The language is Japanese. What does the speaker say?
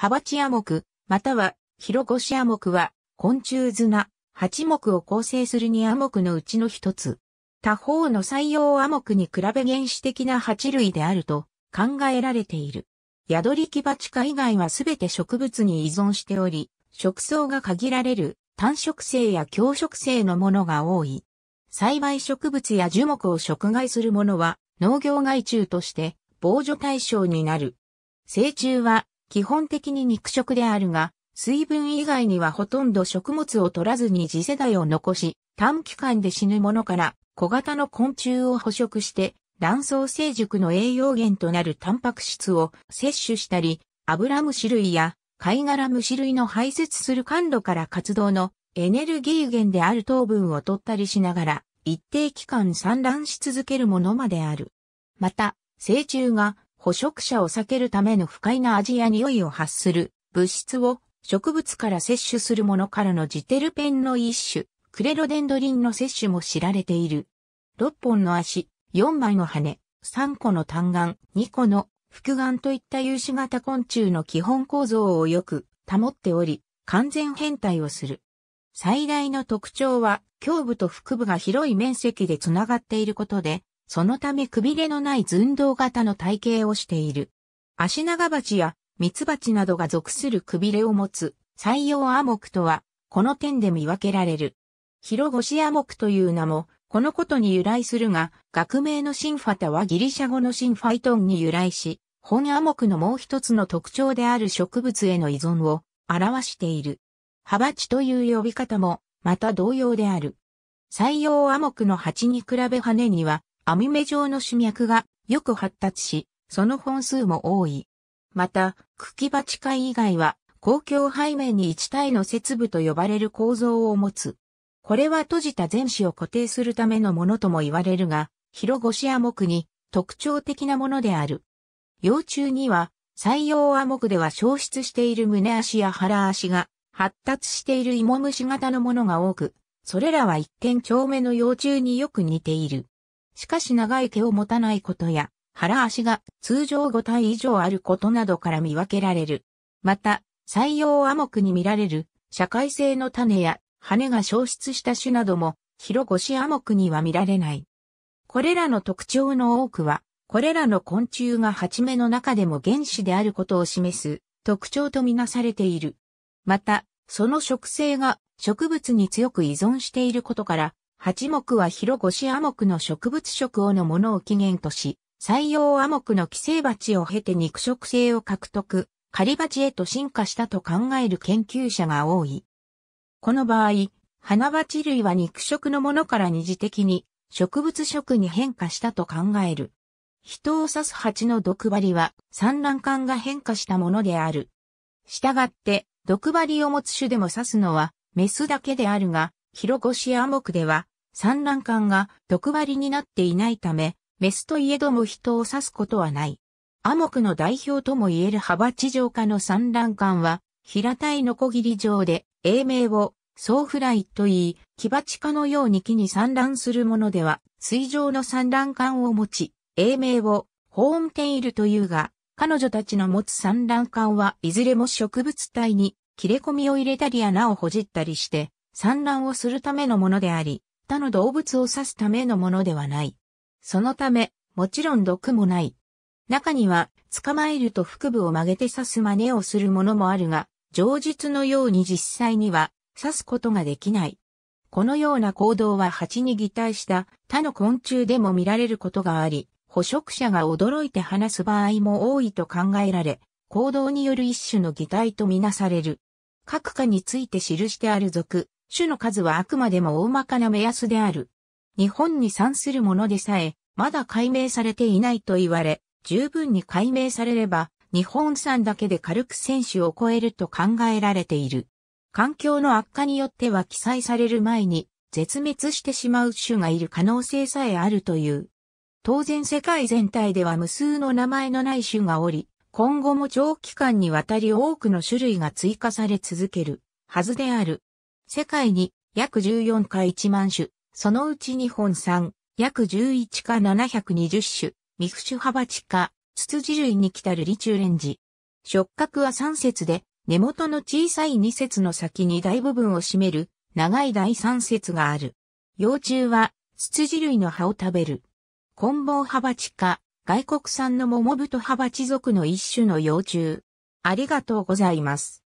ハバチアモク、またはヒロゴシアモクは昆虫綱、八目を構成する2アモクのうちの一つ。他方の採用アモクに比べ原始的な八類であると考えられている。ヤドリキバチカ以外はすべて植物に依存しており、食草が限られる単植性や強食性のものが多い。栽培植物や樹木を食害するものは農業害虫として防除対象になる。成虫は基本的に肉食であるが、水分以外にはほとんど食物を取らずに次世代を残し、短期間で死ぬものから小型の昆虫を捕食して卵巣成熟の栄養源となるタンパク質を摂取したり、アブラム種類や貝殻虫類の排泄する感度から活動のエネルギー源である糖分を取ったりしながら、一定期間産卵し続けるものまである。また、成虫が捕食者を避けるための不快な味や匂いを発する物質を植物から摂取するものからのジテルペンの一種、クレロデンドリンの摂取も知られている。6本の足、4枚の羽、3個の単眼、2個の複眼といった有志型昆虫の基本構造をよく保っており、完全変態をする。最大の特徴は、胸部と腹部が広い面積でつながっていることで、そのためくびれのない寸胴型の体型をしている。足長鉢や蜜鉢などが属するくびれを持つ採用アモクとは、この点で見分けられる。ヒロゴシアモクという名も、このことに由来するが、学名のシンファタはギリシャ語のシンファイトンに由来し、本アモクのもう一つの特徴である植物への依存を表している。ハバチという呼び方も、また同様である。採用アモクの蜂に比べ羽には網目状の主脈がよく発達し、その本数も多い。また、茎鉢貝以外は、公共背面に一体の節部と呼ばれる構造を持つ。これは閉じた前肢を固定するためのものとも言われるが、広腰ア亜目に特徴的なものである。幼虫には、採用亜目では消失している胸足や腹足が発達している芋虫型のものが多く、それらは一見長目の幼虫によく似ている。しかし長い毛を持たないことや、腹足が通常5体以上あることなどから見分けられる。また、採用暗黙に見られる社会性の種や羽が消失した種なども、広越亜目には見られない。これらの特徴の多くは、これらの昆虫が初めの中でも原子であることを示す特徴とみなされている。また、その植生が植物に強く依存していることから、八目は広越亜目の植物食をのものを起源とし、採用亜目の寄生鉢を経て肉食性を獲得、狩り鉢へと進化したと考える研究者が多い。この場合、花鉢類は肉食のものから二次的に植物食に変化したと考える。人を刺す蜂の毒針は産卵管が変化したものである。したがって、毒針を持つ種でも刺すのはメスだけであるが、広アモ目では、産卵管が毒針になっていないため、メスといえども人を指すことはない。アモクの代表ともいえる幅地上化の産卵管は、平たいノコギリ状で、英名を、ソーフライと言い、木鉢化のように木に産卵するものでは、水上の産卵管を持ち、英名を、ホーンテイルというが、彼女たちの持つ産卵管はいずれも植物体に切れ込みを入れたり穴をほじったりして、産卵をするためのものであり、他の動物を指すためのものではない。そのため、もちろん毒もない。中には、捕まえると腹部を曲げて刺す真似をするものもあるが、上述のように実際には刺すことができない。このような行動は蜂に擬態した他の昆虫でも見られることがあり、捕食者が驚いて話す場合も多いと考えられ、行動による一種の擬態とみなされる。各科について記してある属、種の数はあくまでも大まかな目安である。日本に産するものでさえ、まだ解明されていないと言われ、十分に解明されれば、日本産だけで軽く選手を超えると考えられている。環境の悪化によっては記載される前に絶滅してしまう種がいる可能性さえあるという。当然世界全体では無数の名前のない種がおり、今後も長期間にわたり多くの種類が追加され続けるはずである。世界に約14か1万種、そのうち日本産、約11か720種、ミクシュハバチカ、ツツジ類に来たるリチューレンジ。触覚は3節で、根元の小さい2節の先に大部分を占める、長い第3節がある。幼虫は、ツツジ類の葉を食べる。コンボウハバチカ、外国産のモモブトハバチ属の一種の幼虫。ありがとうございます。